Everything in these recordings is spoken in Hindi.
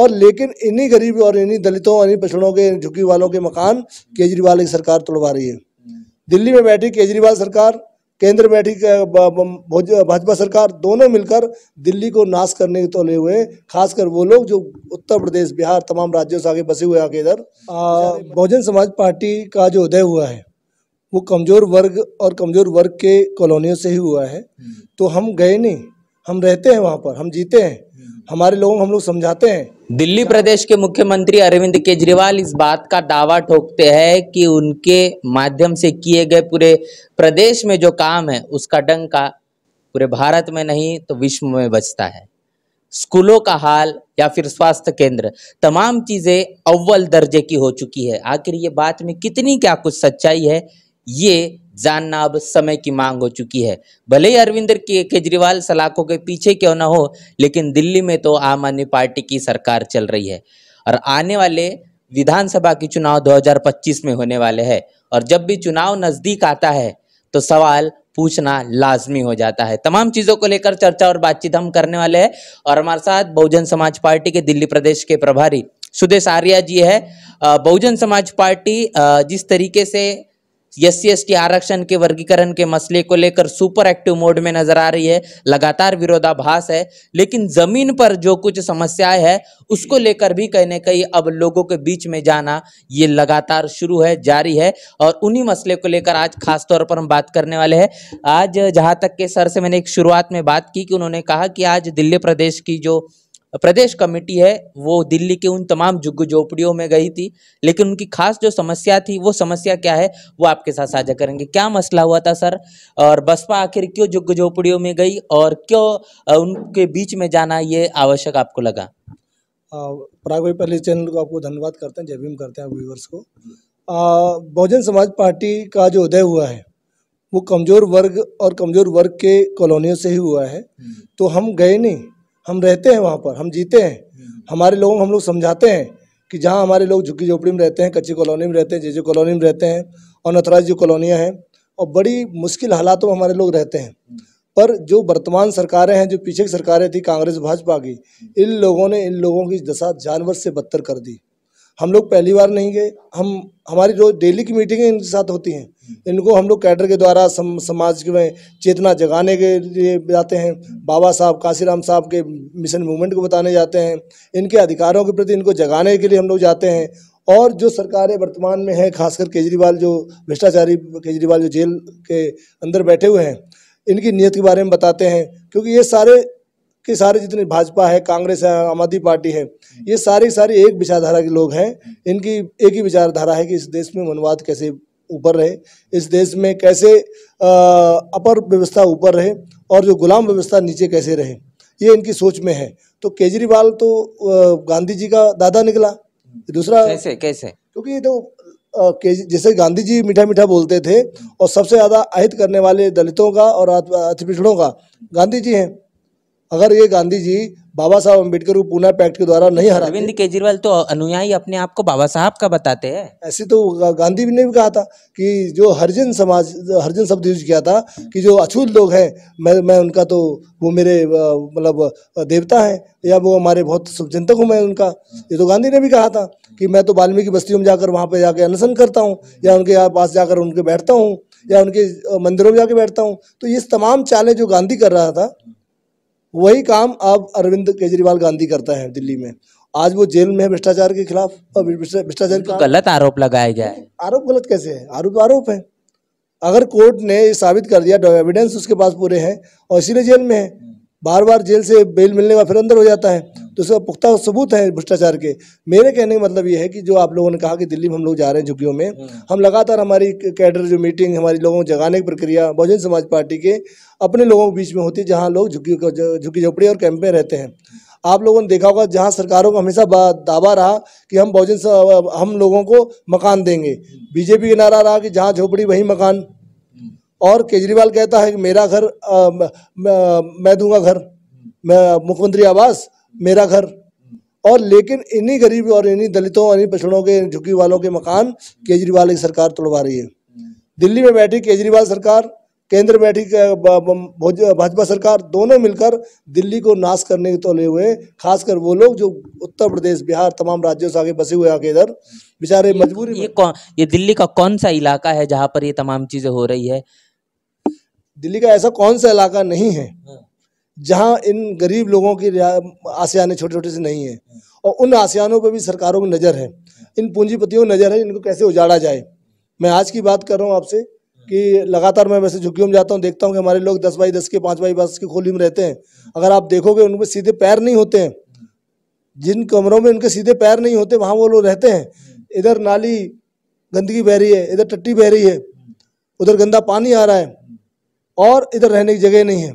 और लेकिन इन्हीं गरीब और इन्हीं दलितों और इन्हीं पिछड़ों के झुकी वालों के मकान केजरीवाल की सरकार तोड़वा रही है दिल्ली में बैठी केजरीवाल सरकार केंद्र में बैठी भाजपा सरकार दोनों मिलकर दिल्ली को नाश करने के तोले हुए खासकर वो लोग जो उत्तर प्रदेश बिहार तमाम राज्यों से आगे बसे हुए आगे इधर बहुजन समाज पार्टी का जो उदय हुआ है वो कमज़ोर वर्ग और कमज़ोर वर्ग के कॉलोनियों से ही हुआ है हम्म। तो हम गए नहीं हम रहते हैं वहाँ पर हम जीते हैं हमारे लोगों को हम लोग समझाते हैं दिल्ली प्रदेश के मुख्यमंत्री अरविंद केजरीवाल इस बात का दावा ठोकते हैं कि उनके माध्यम से किए गए पूरे प्रदेश में जो काम है उसका डंका पूरे भारत में नहीं तो विश्व में बचता है स्कूलों का हाल या फिर स्वास्थ्य केंद्र तमाम चीज़ें अव्वल दर्जे की हो चुकी है आखिर ये बात में कितनी क्या कुछ सच्चाई है ये जानना अब समय की मांग हो चुकी है भले ही अरविंद केजरीवाल सलाखों के पीछे क्यों ना हो लेकिन दिल्ली में तो आम आदमी पार्टी की सरकार चल रही है और आने वाले विधानसभा के चुनाव 2025 में होने वाले हैं और जब भी चुनाव नज़दीक आता है तो सवाल पूछना लाजमी हो जाता है तमाम चीज़ों को लेकर चर्चा और बातचीत हम करने वाले हैं और हमारे साथ बहुजन समाज पार्टी के दिल्ली प्रदेश के प्रभारी सुदेश आर्या जी है बहुजन समाज पार्टी जिस तरीके से एस सी आरक्षण के वर्गीकरण के मसले को लेकर सुपर एक्टिव मोड में नजर आ रही है लगातार विरोधाभास है लेकिन जमीन पर जो कुछ समस्याएं है उसको लेकर भी कहीं ना कहीं अब लोगों के बीच में जाना ये लगातार शुरू है जारी है और उन्हीं मसले को लेकर आज खासतौर पर हम बात करने वाले हैं आज जहाँ तक के सर से मैंने एक शुरुआत में बात की कि उन्होंने कहा कि आज दिल्ली प्रदेश की जो प्रदेश कमेटी है वो दिल्ली के उन तमाम जुग्गू झोपड़ियों में गई थी लेकिन उनकी खास जो समस्या थी वो समस्या क्या है वो आपके साथ साझा करेंगे क्या मसला हुआ था सर और बसपा आखिर क्यों जुग्गू झोपड़ियों में गई और क्यों उनके बीच में जाना ये आवश्यक आपको लगा पराग भाई पहले चैनल को आपको धन्यवाद करते हैं जय भीम करते हैं व्यूवर्स को बहुजन समाज पार्टी का जो उदय हुआ है वो कमज़ोर वर्ग और कमज़ोर वर्ग के कॉलोनियों से ही हुआ है हम्म। तो हम गए नहीं हम रहते हैं वहाँ पर हम जीते हैं हमारे लोगों को हम लोग समझाते हैं कि जहाँ हमारे लोग झुग्गी झोपड़ी में रहते हैं कच्ची कॉलोनी में रहते हैं जेजे कॉलोनी में रहते हैं और नथराज जो कॉलोनियाँ हैं और बड़ी मुश्किल हालातों में हमारे लोग रहते हैं पर जो वर्तमान सरकारें हैं जो पीछे की सरकारें थी कांग्रेस भाजपा की इन लोगों ने इन लोगों की दशा जानवर से बदतर कर दी हम लोग पहली बार नहीं गए हम हमारी रोज डेली की मीटिंगें इनके साथ होती हैं इनको हम लोग कैडर के द्वारा सम, समाज में चेतना जगाने के लिए जाते हैं बाबा साहब काशीराम साहब के मिशन मूवमेंट को बताने जाते हैं इनके अधिकारों के प्रति इनको जगाने के लिए हम लोग जाते हैं और जो सरकारें वर्तमान में हैं खासकर केजरीवाल जो भ्रष्टाचारी केजरीवाल जो जेल के अंदर बैठे हुए हैं इनकी नीयत के बारे में बताते हैं क्योंकि ये सारे के सारे जितने भाजपा है कांग्रेस है आम आदमी पार्टी है ये सारी सारी एक विचारधारा के लोग हैं इनकी एक ही विचारधारा है कि इस देश में मनवाद कैसे ऊपर रहे इस देश में कैसे अपर व्यवस्था ऊपर रहे और जो गुलाम व्यवस्था नीचे कैसे रहे ये इनकी सोच में है तो केजरीवाल तो गांधी जी का दादा निकला दूसरा कैसे कैसे क्योंकि तो जैसे गांधी जी मीठा मीठा बोलते थे और सबसे ज़्यादा आहित करने वाले दलितों का और अति पिछड़ों का गांधी जी हैं अगर ये गांधी जी बाबा साहब अम्बेडकर को पूना पैक्ट के द्वारा नहीं हरा अरविंद केजरीवाल तो अनुयायी अपने आप को बाबा साहब का बताते हैं ऐसे तो गांधी ने भी कहा था कि जो हरिजन समाज हरिजन शब्द यूज किया था कि जो अछूत लोग हैं मैं मैं उनका तो वो मेरे मतलब देवता हैं या वो हमारे बहुत शुभ चिंतक हूँ मैं उनका ये तो गांधी ने भी कहा था कि मैं तो वाल्मीकि बस्तियों में जाकर वहाँ पर जाकर अनशन करता हूँ या उनके पास जाकर उनके बैठता हूँ या उनके मंदिरों में जाके बैठता हूँ तो ये तमाम चालें जो गांधी कर रहा था वही काम अब अरविंद केजरीवाल गांधी करता है दिल्ली में आज वो जेल में है भ्रष्टाचार के खिलाफ भ्रष्टाचार तो गलत आरोप लगाया गया है आरोप गलत कैसे है आरोप आरोप है अगर कोर्ट ने साबित कर दिया एविडेंस उसके पास पूरे हैं और इसीलिए जेल में है बार बार जेल से बेल मिलने का फिर अंदर हो जाता है तो उसका पुख्ता सबूत है भ्रष्टाचार के मेरे कहने का मतलब ये है कि जो आप लोगों ने कहा कि दिल्ली में हम लोग जा रहे हैं झुग्गियों में हम्म। हम लगातार हमारी कैडर जो मीटिंग हमारी लोगों को जगाने की प्रक्रिया बहुजन समाज पार्टी के अपने लोगों के बीच में होती है जहाँ लोग झुग्गी झुग्गी झोपड़ी और कैंप में रहते हैं आप लोगों ने देखा होगा जहाँ सरकारों का हमेशा दावा रहा कि हम बहुजन हम लोगों को मकान देंगे बीजेपी का नारा रहा कि जहाँ झोपड़ी वहीं मकान हम्म। और केजरीवाल कहता है कि मेरा घर मैं दूंगा घर मैं मुख्यमंत्री आवास मेरा घर और लेकिन इन्हीं गरीब और इन्हीं दलितों और इन्हीं पिछड़ों के झुकी वालों के मकान केजरीवाल की सरकार तोड़वा रही है दिल्ली में बैठी केजरीवाल सरकार केंद्र में बैठी भाजपा सरकार दोनों मिलकर दिल्ली को नाश करने के तोले हुए खासकर वो लोग जो उत्तर प्रदेश बिहार तमाम राज्यों से आगे बसे हुए आगे इधर बेचारे मजबूरी ये ये दिल्ली का कौन सा इलाका है जहाँ पर ये तमाम चीज़ें हो रही है दिल्ली का ऐसा कौन सा इलाका नहीं है हाँ। जहाँ इन गरीब लोगों की आसियाने छोटे छोटे से नहीं हैं और उन आसियानों पर भी सरकारों की नज़र है इन पूंजीपतियों की नज़र है इनको कैसे उजाड़ा जाए मैं आज की बात कर रहा हूँ आपसे कि लगातार मैं वैसे झुग्गियों में जाता हूँ देखता हूँ कि हमारे लोग दस बाई दस के पाँच बाई बस की खोली में रहते हैं अगर आप देखोगे उनमें सीधे पैर नहीं होते हैं जिन कमरों में उनके सीधे पैर नहीं होते वहाँ वो लोग रहते हैं इधर नाली गंदगी बह रही है इधर टट्टी बह रही है उधर गंदा पानी आ रहा है और इधर रहने की जगह नहीं है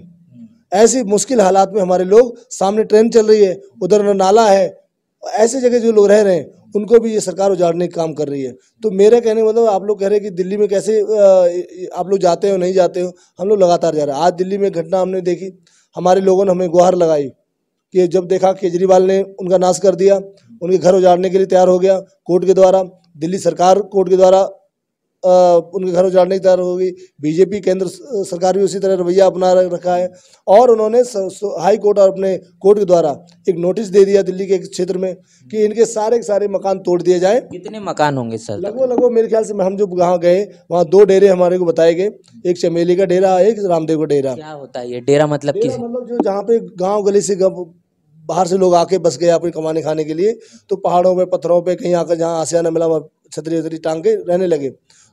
ऐसी मुश्किल हालात में हमारे लोग सामने ट्रेन चल रही है उधर नाला है ऐसे जगह जो लोग रह रहे हैं उनको भी ये सरकार उजाड़ने का काम कर रही है तो मेरा कहने मतलब आप लोग कह रहे हैं कि दिल्ली में कैसे आप लोग जाते हो नहीं जाते हो हम लोग लगातार जा रहे हैं आज दिल्ली में घटना हमने देखी हमारे लोगों ने हमें गुहार लगाई कि जब देखा केजरीवाल ने उनका नाश कर दिया उनके घर उजाड़ने के लिए तैयार हो गया कोर्ट के द्वारा दिल्ली सरकार कोर्ट के द्वारा उनके घरों जाने की तैयार होगी बीजेपी केंद्र सरकार भी उसी तरह रवैया अपना रखा है और उन्होंने हाई कोर्ट और अपने कोर्ट के द्वारा एक नोटिस दे दिया दिल्ली के क्षेत्र में कि इनके सारे के सारे मकान तोड़ दिए जाए कितने मकान होंगे सर लगभग लगभग मेरे ख्याल से हम जो गाँव गए वहाँ दो डेरे हमारे को बताए गए एक चमेली का डेरा एक रामदेव का डेरा क्या होता है ये डेरा मतलब डेरा मतलब जो जहाँ पे गाँव गली से बाहर से लोग आके बस गए अपने कमाने खाने के लिए तो पहाड़ों पे पत्थरों पे कहीं आकर जहाँ आसियाना मिला वहाँ छतरी वतरी टांग के रहने लगे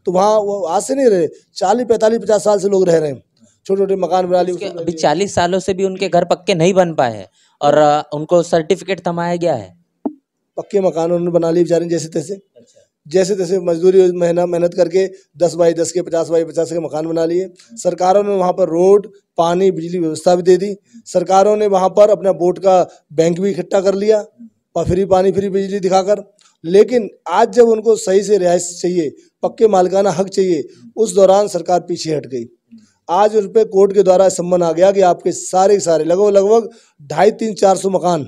तो वहाँ वो आज से नहीं रहे चालीस पैंतालीस पचास साल से लोग रह रहे हैं छोटे छोटे मकान बना लिए अभी चालीस सालों से भी उनके घर पक्के नहीं बन पाए हैं और उनको सर्टिफिकेट थमाया गया है पक्के मकान उन्होंने बना लिए बेचारे जैसे तैसे अच्छा। जैसे तैसे मजदूरी महीना मेहनत करके दस बाई दस के पचास बाई पचास के मकान बना लिए सरकारों ने वहाँ पर रोड पानी बिजली व्यवस्था भी दे दी सरकारों ने वहाँ पर अपना बोट का बैंक भी इकट्ठा कर लिया और फ्री पानी फ्री बिजली दिखाकर लेकिन आज जब उनको सही से रिहायश चाहिए पक्के मालिकाना हक चाहिए उस दौरान सरकार पीछे हट गई आज उन पर कोर्ट के द्वारा सम्मन आ गया कि आपके सारे सारे लगभग लगभग ढाई तीन चार सौ मकान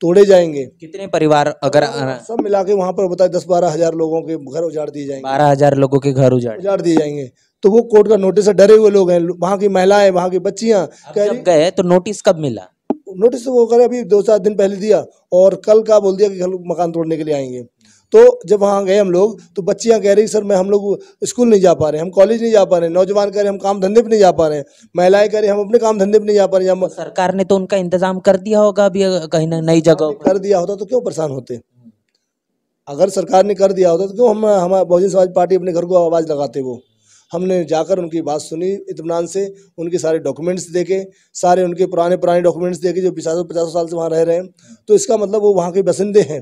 तोड़े जाएंगे कितने परिवार अगर तो सब मिला के वहाँ पर बताए दस बारह हजार लोगों के घर उजाड़ दिए जाएंगे बारह हजार लोगों के घर उजाड़ उजाड़ दिए जाएंगे तो वो कोर्ट का नोटिस से डरे हुए लोग हैं वहाँ की महिलाएं वहाँ की बच्चियाँ गए तो नोटिस कब मिला नोटिस वो करे अभी दो चार दिन पहले दिया और कल का बोल दिया कि कल मकान तोड़ने के लिए आएंगे तो जब वहाँ गए हम लोग तो बच्चियाँ कह रही सर मैं हम लोग स्कूल नहीं जा पा रहे हम कॉलेज नहीं जा पा रहे नौजवान कह रहे हम काम धंधे पर नहीं जा पा रहे महिलाएं कह रही हम अपने काम धंधे पर नहीं जा पा रहे हम तो सरकार ने तो उनका इंतजाम कर दिया होगा अभी कहीं ना नई जगह कर दिया होता तो क्यों परेशान होते अगर सरकार ने कर दिया होता तो क्यों हम हमारे बहुजन समाज पार्टी अपने घर को आवाज़ लगाते वो हमने जाकर उनकी बात सुनी इतमान से उनके सारे डॉक्यूमेंट्स देखे सारे उनके पुराने पुराने डॉक्यूमेंट्स देखे जो पचासों पचासों साल से वहाँ रह रहे हैं तो इसका मतलब वो वहाँ के बसिंदे हैं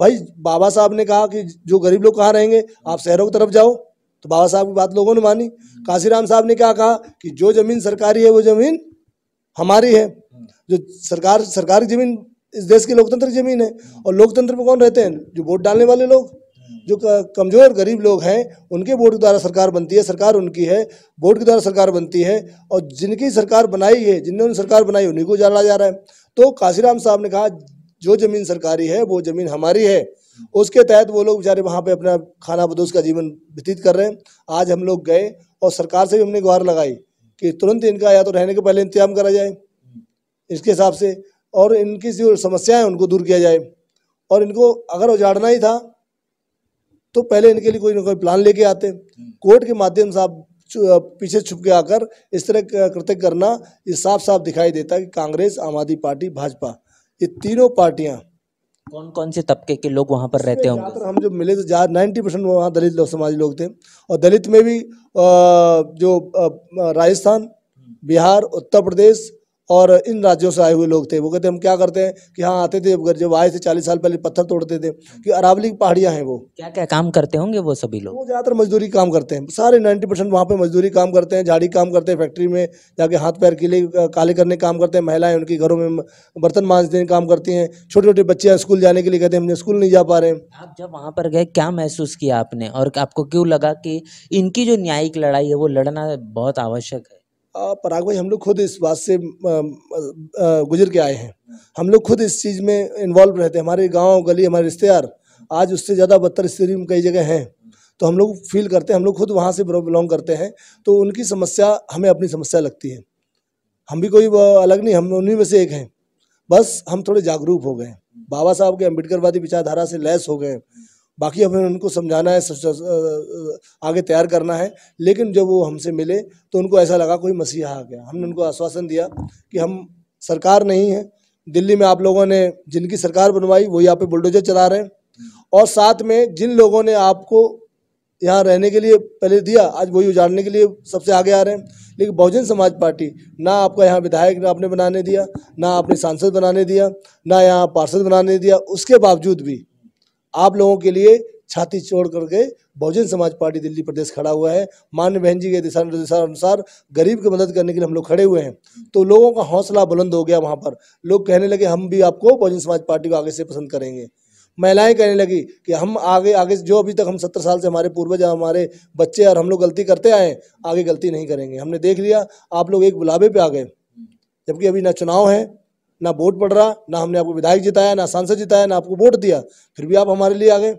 भाई बाबा साहब ने कहा कि जो गरीब लोग कहाँ रहेंगे आप शहरों की तरफ जाओ तो बाबा साहब की बात लोगों ने मानी काशीराम साहब ने क्या कहा कि जो ज़मीन सरकारी है वो ज़मीन हमारी है जो सरकार सरकारी ज़मीन इस देश की लोकतंत्र की ज़मीन है और लोकतंत्र में कौन रहते हैं जो वोट डालने वाले लोग जो कमज़ोर गरीब लोग हैं उनके वोट के द्वारा सरकार बनती है सरकार उनकी है वोट के द्वारा सरकार बनती है और जिनकी सरकार बनाई है जिन्होंने सरकार बनाई उन्हीं को जाना जा रहा है तो काशीराम साहब ने कहा जो ज़मीन सरकारी है वो ज़मीन हमारी है उसके तहत वो लोग बेचारे वहाँ पे अपना खाना बदोश का जीवन व्यतीत कर रहे हैं आज हम लोग गए और सरकार से भी हमने गुहार लगाई कि तुरंत इनका या तो रहने के पहले इंतजाम करा जाए इसके हिसाब से और इनकी जो समस्याएं उनको दूर किया जाए और इनको अगर उजाड़ना ही था तो पहले इनके लिए कोई ना कोई प्लान लेके आते कोर्ट हम्म। के माध्यम से आप पीछे छुप के आकर इस तरह कृत्य करना ये साफ साफ दिखाई देता है कि कांग्रेस आम आदमी पार्टी भाजपा ये तीनों पार्टियां कौन कौन से तबके के लोग वहाँ पर रहते होंगे हम जो मिले तो ज़्यादा नाइन्टी परसेंट वहाँ दलित लोग समाज लोग थे और दलित में भी जो राजस्थान हम्म। बिहार उत्तर प्रदेश और इन राज्यों से आए हुए लोग थे वो कहते हम क्या करते हैं कि हाँ आते थे जब आए थे चालीस साल पहले पत्थर तोड़ते थे कि अरावली की पहाड़ियाँ हैं वो क्या क्या काम करते होंगे वो सभी लोग वो ज़्यादातर मजदूरी काम करते हैं सारे नाइन्टी परसेंट वहाँ पर मजदूरी काम करते हैं झाड़ी काम करते हैं फैक्ट्री में जाके हाथ पैर के लिए काले करने काम करते हैं महिलाएं उनके घरों में बर्तन देने काम करती हैं छोटे छोटे बच्चे स्कूल जाने के लिए कहते हैं हमने स्कूल नहीं जा पा रहे आप जब वहाँ पर गए क्या महसूस किया आपने और आपको क्यों लगा कि इनकी जो न्यायिक लड़ाई है वो लड़ना बहुत आवश्यक है पराग भाई हम लोग खुद इस बात से गुजर के आए हैं हम लोग खुद इस चीज़ में इन्वॉल्व रहते हैं हमारे गांव गली हमारे रिश्तेदार आज उससे ज़्यादा बदतर स्थिति में कई जगह हैं तो हम लोग फील करते हैं हम लोग खुद वहाँ से बिलोंग करते हैं तो उनकी समस्या हमें अपनी समस्या लगती है हम भी कोई अलग नहीं हम उन्हीं में से एक हैं बस हम थोड़े जागरूक हो गए बाबा साहब के अम्बेडकरवादी विचारधारा से लैस हो गए बाकी हमें उनको समझाना है आगे तैयार करना है लेकिन जब वो हमसे मिले तो उनको ऐसा लगा कोई मसीहा आ गया हमने उनको आश्वासन दिया कि हम सरकार नहीं है दिल्ली में आप लोगों ने जिनकी सरकार बनवाई वही यहाँ पे बुलडोजर चला रहे हैं और साथ में जिन लोगों ने आपको यहाँ रहने के लिए पहले दिया आज वही उजाड़ने के लिए सबसे आगे आ रहे हैं लेकिन बहुजन समाज पार्टी ना आपका यहाँ विधायक आपने बनाने दिया ना आपने सांसद बनाने दिया ना यहाँ पार्षद बनाने दिया उसके बावजूद भी आप लोगों के लिए छाती छोड़ करके बहुजन समाज पार्टी दिल्ली प्रदेश खड़ा हुआ है मान्य बहन जी के दिशा निर्देशानुसार गरीब की मदद करने के लिए हम लोग खड़े हुए हैं तो लोगों का हौसला बुलंद हो गया वहाँ पर लोग कहने लगे हम भी आपको बहुजन समाज पार्टी को आगे से पसंद करेंगे महिलाएं कहने लगी कि हम आगे आगे जो अभी तक हम सत्तर साल से हमारे पूर्वज हमारे बच्चे और हम लोग गलती करते आए आगे गलती नहीं करेंगे हमने देख लिया आप लोग एक बुलावे पे आ गए जबकि अभी ना चुनाव है ना वोट पड़ रहा ना हमने आपको विधायक जिताया ना सांसद जिताया ना आपको वोट दिया फिर भी आप हमारे लिए आ गए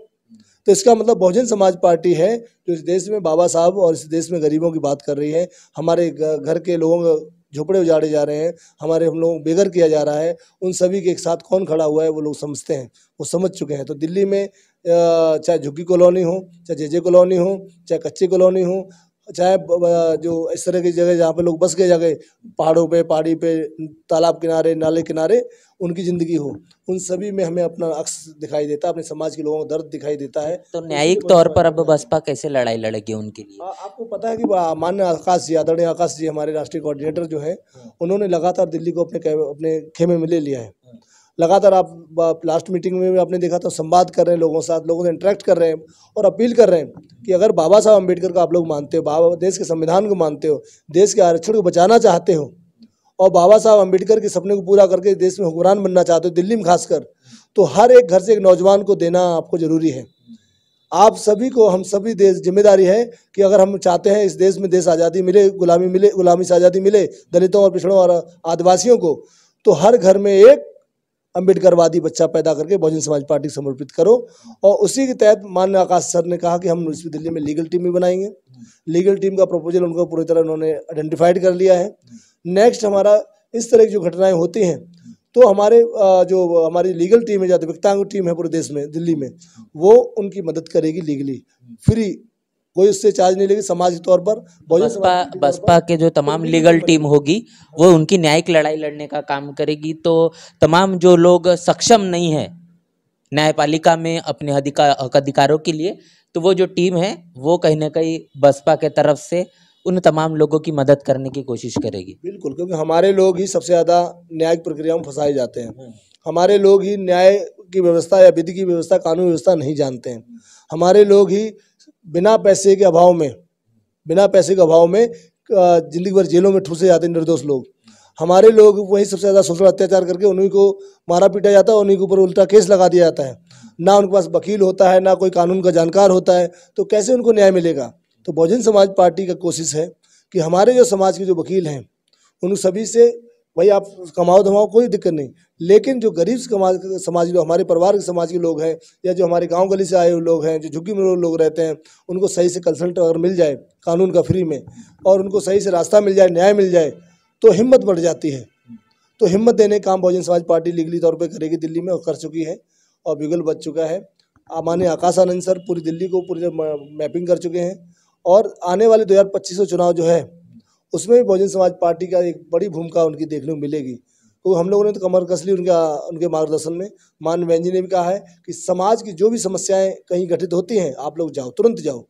तो इसका मतलब बहुजन समाज पार्टी है जो इस देश में बाबा साहब और इस देश में गरीबों की बात कर रही है हमारे घर के लोगों झोपड़े उजाड़े जा रहे हैं हमारे हम को बेघर किया जा रहा है उन सभी के एक साथ कौन खड़ा हुआ है वो लोग समझते हैं वो समझ चुके हैं तो दिल्ली में चाहे झुग्गी कॉलोनी हो चाहे जेजे कॉलोनी हो चाहे कच्ची कॉलोनी हो चाहे जो इस तरह की जगह जहाँ पे लोग बस के जगह पहाड़ों पे पहाड़ी पे तालाब किनारे नाले किनारे उनकी ज़िंदगी हो उन सभी में हमें अपना अक्स दिखाई देता है अपने समाज के लोगों का दर्द दिखाई देता है तो न्यायिक तौर पर अब बसपा कैसे लड़ाई लड़ेगी उनके लिए आपको पता है कि मान्य आकाश जी आदरणीय आकाश जी हमारे राष्ट्रीय कोऑर्डिनेटर जो है हाँ। उन्होंने लगातार दिल्ली को अपने अपने खेमे में ले लिया है हाँ। लगातार आप लास्ट मीटिंग में भी आपने देखा था संवाद कर रहे हैं लोगों के साथ लोगों से इंटरेक्ट कर रहे हैं और अपील कर रहे हैं कि अगर बाबा साहब अम्बेडकर को आप लोग मानते हो बाबा देश के संविधान को मानते हो देश के आरक्षण को बचाना चाहते हो और बाबा साहब अम्बेडकर के सपने को पूरा करके देश में हुक्मरान बनना चाहते हो दिल्ली में खासकर तो हर एक घर से एक नौजवान को देना आपको ज़रूरी है आप सभी को हम सभी देश जिम्मेदारी है कि अगर हम चाहते हैं इस देश में देश आज़ादी मिले गुलामी मिले गुलामी से आज़ादी मिले दलितों और पिछड़ों और आदिवासियों को तो हर घर में एक अम्बेडकरवादी बच्चा पैदा करके बहुजन समाज पार्टी समर्पित करो और उसी के तहत मान्य आकाश सर ने कहा कि हम दिल्ली में लीगल टीम भी बनाएंगे लीगल टीम का प्रपोजल उनको पूरी तरह उन्होंने आइडेंटिफाइड कर लिया है नेक्स्ट हमारा इस तरह की जो घटनाएं होती हैं तो हमारे जो हमारी लीगल टीम है जो अधिवक्तांग टीम है पूरे देश में दिल्ली में वो उनकी मदद करेगी लीगली फ्री कोई उससे चार्ज नहीं लेगी समाज के तौर पर बसपा बसपा के जो तमाम लीगल टीम होगी वो उनकी न्यायिक लड़ाई लड़ने का काम करेगी तो तमाम जो लोग सक्षम नहीं है न्यायपालिका में अपने अधिकार अधिकारों के लिए तो वो जो टीम है वो कहीं ना कहीं बसपा के तरफ से उन तमाम लोगों की मदद करने की कोशिश करेगी बिल्कुल क्योंकि हमारे लोग ही सबसे ज़्यादा न्यायिक प्रक्रिया में फंसाए जाते हैं हम्म। हमारे लोग ही न्याय की व्यवस्था या विधि की व्यवस्था कानून व्यवस्था नहीं जानते हैं हमारे लोग ही बिना पैसे के अभाव में बिना पैसे के अभाव में जिंदगी भर जेलों में ठूसे जाते निर्दोष लोग हमारे लोग वही सबसे ज़्यादा शोषण अत्याचार करके उन्हीं को मारा पीटा जाता है उन्हीं के ऊपर उल्टा केस लगा दिया जाता है ना उनके पास वकील होता है ना कोई कानून का जानकार होता है तो कैसे उनको न्याय मिलेगा तो बहुजन समाज पार्टी का कोशिश है कि हमारे जो समाज के जो वकील हैं उन सभी से भाई आप कमाओ धमाओ कोई दिक्कत नहीं लेकिन जो गरीब समाज समाज लोग हमारे परिवार के समाज के लोग हैं या जो हमारे गांव गली से आए हुए लोग हैं जो झुग्गी में लोग रहते हैं उनको सही से कंसल्ट अगर मिल जाए कानून का फ्री में और उनको सही से रास्ता मिल जाए न्याय मिल जाए तो हिम्मत बढ़ जाती है तो हिम्मत देने काम बहुजन समाज पार्टी लीगली तौर पर करेगी दिल्ली में और कर चुकी है और बिगुल बच चुका है माने आकाश आनंद सर पूरी दिल्ली को पूरी मैपिंग कर चुके हैं और आने वाले 2025 चुनाव जो है उसमें भी बहुजन समाज पार्टी का एक बड़ी भूमिका उनकी देखने को मिलेगी तो हम लोगों ने तो कमर कस ली उनका उनके मार्गदर्शन में माननीय व्यंजी ने भी कहा है कि समाज की जो भी समस्याएं कहीं घटित होती हैं आप लोग जाओ तुरंत जाओ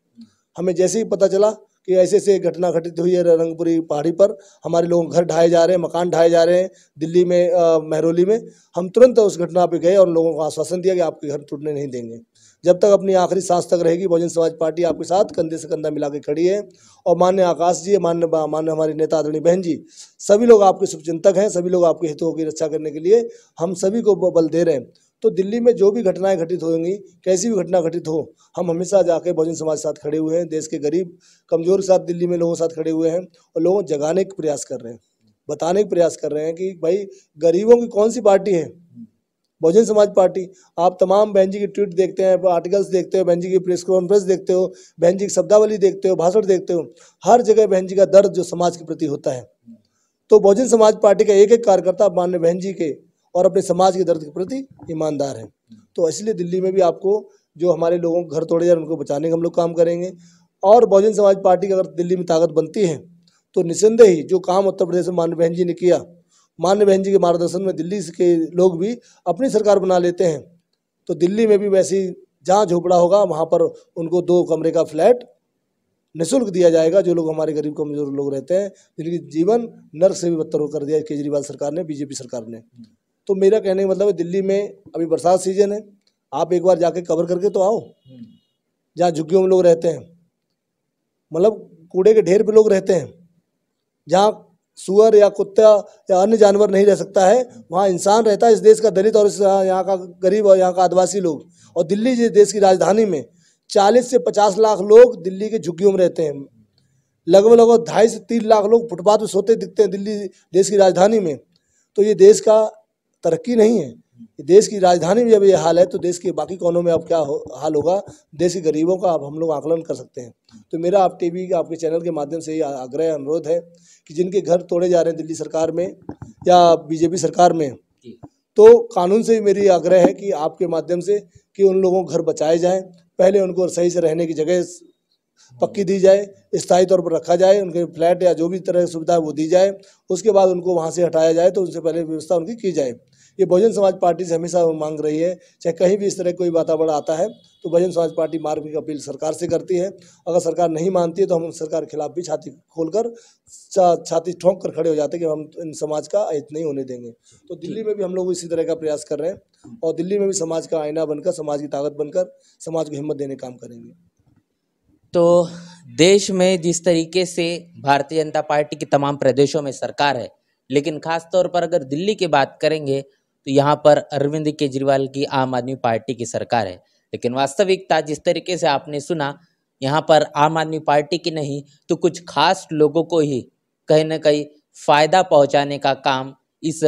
हमें जैसे ही पता चला कि ऐसे ऐसे घटना घटित हुई है रंगपुरी पहाड़ी पर हमारे लोग घर ढाए जा रहे हैं मकान ढाए जा रहे हैं दिल्ली में महरौली में हम तुरंत उस घटना पर गए और लोगों को आश्वासन दिया कि आपके घर टूटने नहीं देंगे जब तक अपनी आखिरी सांस तक रहेगी बहुजन समाज पार्टी आपके साथ कंधे से कंधा मिला के खड़ी है और मान्य आकाश जी मान्य मान्य हमारे नेता आदरणी बहन जी सभी लोग आपके शुभचिंतक हैं सभी लोग आपके हितों की रक्षा करने के लिए हम सभी को बल दे रहे हैं तो दिल्ली में जो भी घटनाएं घटित होंगी कैसी भी घटना घटित हो हम हमेशा जाके बहुजन समाज के साथ खड़े हुए हैं देश के गरीब कमजोर के साथ दिल्ली में लोगों के साथ खड़े हुए हैं और लोगों को जगाने का प्रयास कर रहे हैं बताने का प्रयास कर रहे हैं कि भाई गरीबों की कौन सी पार्टी है बहुजन समाज पार्टी आप तमाम बहन जी की ट्वीट देखते हैं आर्टिकल्स देखते हो बहन जी की प्रेस कॉन्फ्रेंस देखते हो बहन जी की शब्दावली देखते हो भाषण देखते हो हर जगह बहन जी का दर्द जो समाज के प्रति होता है तो बहुजन समाज पार्टी का एक एक कार्यकर्ता मान्य बहन जी के और अपने समाज के दर्द के प्रति ईमानदार है तो इसलिए दिल्ली में भी आपको जो हमारे लोगों को घर तोड़े जा उनको बचाने का हम लोग काम करेंगे और बहुजन समाज पार्टी की अगर दिल्ली में ताकत बनती है तो निसंदेह ही जो काम उत्तर प्रदेश में मान्य बहन जी ने किया मान्य बहन जी के मार्गदर्शन में दिल्ली के लोग भी अपनी सरकार बना लेते हैं तो दिल्ली में भी वैसी जहाँ झोपड़ा होगा वहाँ पर उनको दो कमरे का फ्लैट निःशुल्क दिया जाएगा जो लोग हमारे गरीब कमजोर लोग रहते हैं जिनकी जीवन नर्क से भी बदतर कर दिया केजरीवाल सरकार ने बीजेपी सरकार ने तो मेरा कहने का मतलब है दिल्ली में अभी बरसात सीजन है आप एक बार जाके कवर करके तो आओ जहाँ झुग्गियों में लोग रहते हैं मतलब कूड़े के ढेर पे लोग रहते हैं जहाँ सुअर या कुत्ता या अन्य जानवर नहीं रह सकता है वहाँ इंसान रहता है इस देश का दलित और इस हाँ, यहाँ का गरीब और यहाँ का आदिवासी लोग और दिल्ली जिस देश की राजधानी में चालीस से पचास लाख लोग दिल्ली के झुग्गियों में रहते हैं लगभग लगभग ढाई से तीन लाख लोग फुटपाथ में सोते दिखते हैं दिल्ली देश की राजधानी में तो ये देश का तरक्की नहीं है देश की राजधानी में जब ये हाल है तो देश के बाकी कोनों में अब क्या हो, हाल होगा देश के गरीबों का अब हम लोग आकलन कर सकते हैं तो मेरा आप टीवी आपके चैनल के माध्यम से ये आग्रह अनुरोध है कि जिनके घर तोड़े जा रहे हैं दिल्ली सरकार में या बीजेपी सरकार में तो कानून से मेरी आग्रह है कि आपके माध्यम से कि उन लोगों को घर बचाए जाएँ पहले उनको सही से रहने की जगह पक्की दी जाए स्थायी तौर पर रखा जाए उनके फ्लैट या जो भी तरह की सुविधा वो दी जाए उसके बाद उनको वहाँ से हटाया जाए तो उनसे पहले व्यवस्था उनकी की जाए ये बहुजन समाज पार्टी से हमेशा मांग रही है चाहे कहीं भी इस तरह कोई वातावरण आता है तो बहुजन समाज पार्टी मार्ग की अपील सरकार से करती है अगर सरकार नहीं मानती है तो हम सरकार के खिलाफ भी छाती खोलकर छाती ठोंक कर खड़े हो जाते हैं कि हम इन समाज का अहित नहीं होने देंगे तो दिल्ली में भी हम लोग इसी तरह का प्रयास कर रहे हैं और दिल्ली में भी समाज का आईना बनकर समाज की ताकत बनकर समाज को हिम्मत देने काम करेंगे तो देश में जिस तरीके से भारतीय जनता पार्टी की तमाम प्रदेशों में सरकार है लेकिन खासतौर पर अगर दिल्ली की बात करेंगे तो यहाँ पर अरविंद केजरीवाल की आम आदमी पार्टी की सरकार है लेकिन वास्तविकता जिस तरीके से आपने सुना यहाँ पर आम आदमी पार्टी की नहीं तो कुछ खास लोगों को ही कहीं ना कहीं फ़ायदा पहुँचाने का काम इस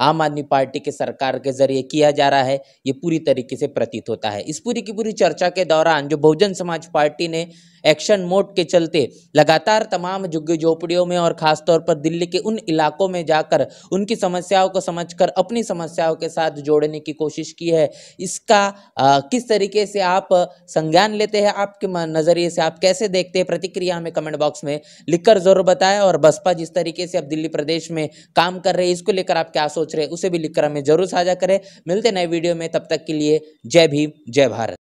आम आदमी पार्टी के सरकार के जरिए किया जा रहा है ये पूरी तरीके से प्रतीत होता है इस पूरी की पूरी चर्चा के दौरान जो बहुजन समाज पार्टी ने एक्शन मोड के चलते लगातार तमाम झुग्गी झोपड़ियों में और खासतौर पर दिल्ली के उन इलाकों में जाकर उनकी समस्याओं को समझकर अपनी समस्याओं के साथ जोड़ने की कोशिश की है इसका आ, किस तरीके से आप संज्ञान लेते हैं आपके नज़रिए से आप कैसे देखते हैं प्रतिक्रिया हमें कमेंट बॉक्स में लिखकर जरूर बताएं और बसपा जिस तरीके से अब दिल्ली प्रदेश में काम कर रही है इसको लेकर आप क्या सोच सोच रहे उसे भी लिखकर हमें जरूर साझा करें मिलते नए वीडियो में तब तक के लिए जय भीम जय भारत